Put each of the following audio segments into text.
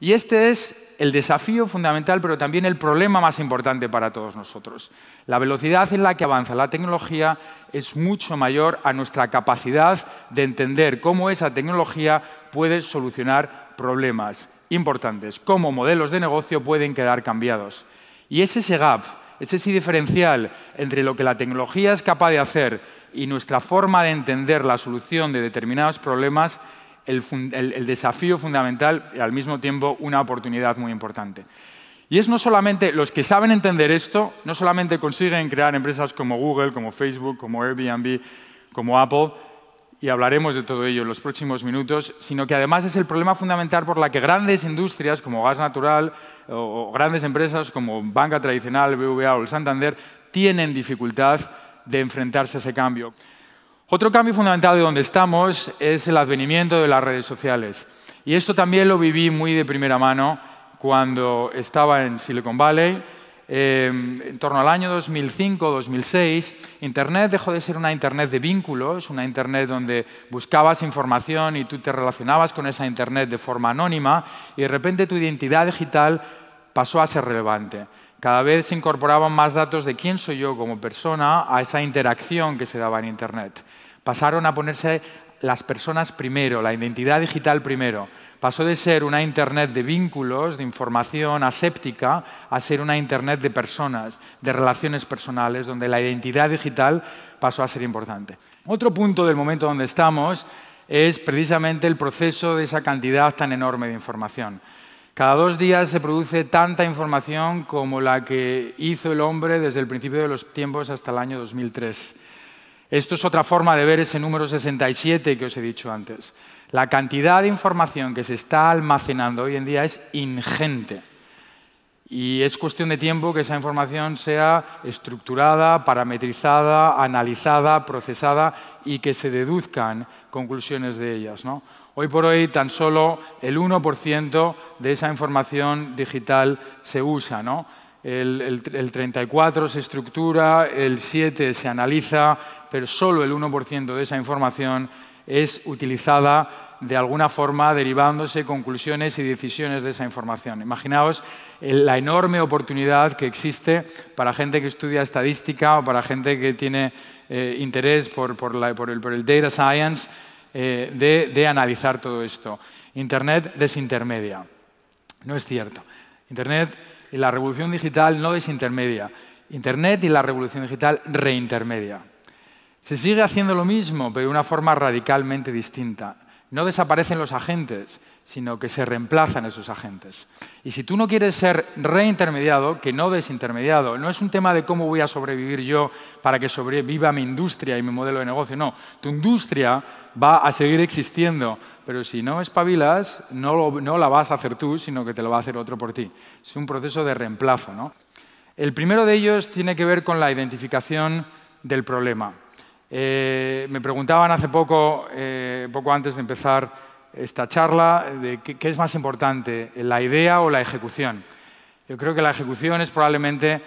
Y este es el desafío fundamental, pero también el problema más importante para todos nosotros. La velocidad en la que avanza la tecnología es mucho mayor a nuestra capacidad de entender cómo esa tecnología puede solucionar problemas importantes, cómo modelos de negocio pueden quedar cambiados. Y es ese gap, es ese diferencial entre lo que la tecnología es capaz de hacer y nuestra forma de entender la solución de determinados problemas el, desafío fundamental y al mismo tiempo una oportunidad muy importante. Y es no solamente los que saben entender esto, no solamente consiguen crear empresas como Google, como Facebook, como Airbnb, como Apple, y hablaremos de todo ello en los próximos minutos, sino que además es el problema fundamental por la que grandes industrias como gas natural o grandes empresas como banca tradicional, BVA o el Santander tienen dificultad de enfrentarse a ese cambio. Otro cambio fundamental de donde estamos es el advenimiento de las redes sociales. Y esto también lo viví muy de primera mano cuando estaba en Silicon Valley. Em, en torno al año 2005-2006, Internet dejó de ser una Internet de vínculos, una Internet donde buscabas información y tú te relacionabas con esa Internet de forma anónima y de repente tu identidad digital pasó a ser relevante. Cada vez se incorporaban más datos de quién soy yo como persona a esa interacción que se daba en Internet. Pasaron a ponerse las personas primero, la identidad digital primero. Pasó de ser una Internet de vínculos, de información aséptica, a ser una Internet de personas, de relaciones personales, donde la identidad digital pasó a ser importante. Otro punto del momento donde estamos es precisamente el proceso de esa cantidad tan enorme de información. Cada dos días se produce tanta información como la que hizo el hombre desde el principio de los tiempos hasta el año 2003. Esto es otra forma de ver ese número 67 que os he dicho antes. La cantidad de información que se está almacenando hoy en día es ingente. Y es cuestión de tiempo que esa información sea estructurada, parametrizada, analizada, procesada y que se deduzcan conclusiones de ellas. Hoy por hoy tan solo el 1% de esa información digital se usa el, 34 se estructura, el 7 se analiza, pero solo el 1% de esa información es utilizada de alguna forma derivándose conclusiones y decisiones de esa información. Imaginaos la enorme oportunidad que existe para gente que estudia estadística o para gente que tiene eh, interés por, el, por, el, data science eh, de, de analizar todo esto. Internet desintermedia. No es cierto. Internet y la revolución digital no desintermedia. Internet y la revolución digital reintermedia. Se sigue haciendo lo mismo, pero de una forma radicalmente distinta. No desaparecen los agentes, sino que se reemplazan esos agentes. Y si tú no quieres ser reintermediado, que no desintermediado, no es un tema de cómo voy a sobrevivir yo para que sobreviva mi industria y mi modelo de negocio, no, tu industria va a seguir existiendo, pero si no espabilas, no, no la vas a hacer tú, sino que te lo va a hacer otro por ti. Es un proceso de reemplazo. ¿no? El primero de ellos tiene que ver con la identificación del problema. Eh, me preguntaban hace poco, eh, poco antes de empezar, esta charla de qué, es más importante, la idea o la ejecución. Yo creo que la ejecución es probablemente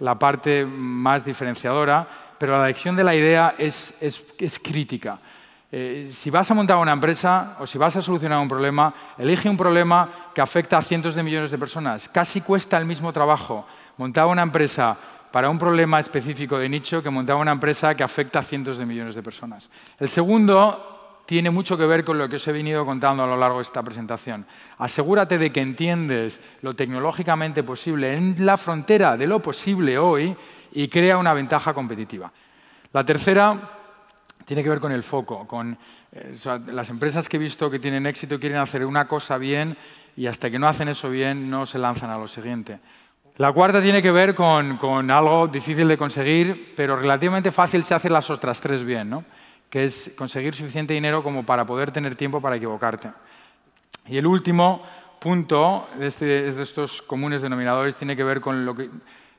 la parte más diferenciadora, pero la elección de la idea es, es, crítica. Eh, si vas a montar una empresa o si vas a solucionar un problema, elige un problema que afecta a cientos de millones de personas. Casi cuesta el mismo trabajo montar una empresa para un problema específico de nicho que montar una empresa que afecta a cientos de millones de personas. El segundo tiene mucho que ver con lo que os he venido contando a lo largo de esta presentación. Asegúrate de que entiendes lo tecnológicamente posible en la frontera de lo posible hoy y crea una ventaja competitiva. La tercera tiene que ver con el foco, con eh, las empresas que he visto que tienen éxito quieren hacer una cosa bien y hasta que no hacen eso bien no se lanzan a lo siguiente. La cuarta tiene que ver con, algo difícil de conseguir, pero relativamente fácil se hacen las otras tres bien. ¿no? que es conseguir suficiente dinero como para poder tener tiempo para equivocarte. Y el último punto de, este, de estos comunes denominadores tiene que ver con lo que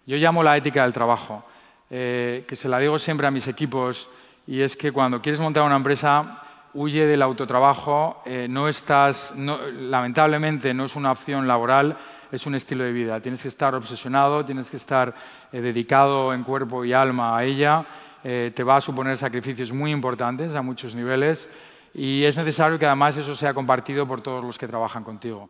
yo llamo la ética del trabajo, eh, que se la digo siempre a mis equipos, y es que cuando quieres montar una empresa, huye del autotrabajo, eh, no estás, lamentablemente no es una opción laboral, es un estilo de vida. Tienes que estar obsesionado, tienes que estar eh, dedicado en cuerpo y alma a ella eh, te va a suponer sacrificios muy importantes a muchos niveles y es necesario que además eso sea compartido por todos los que trabajan contigo.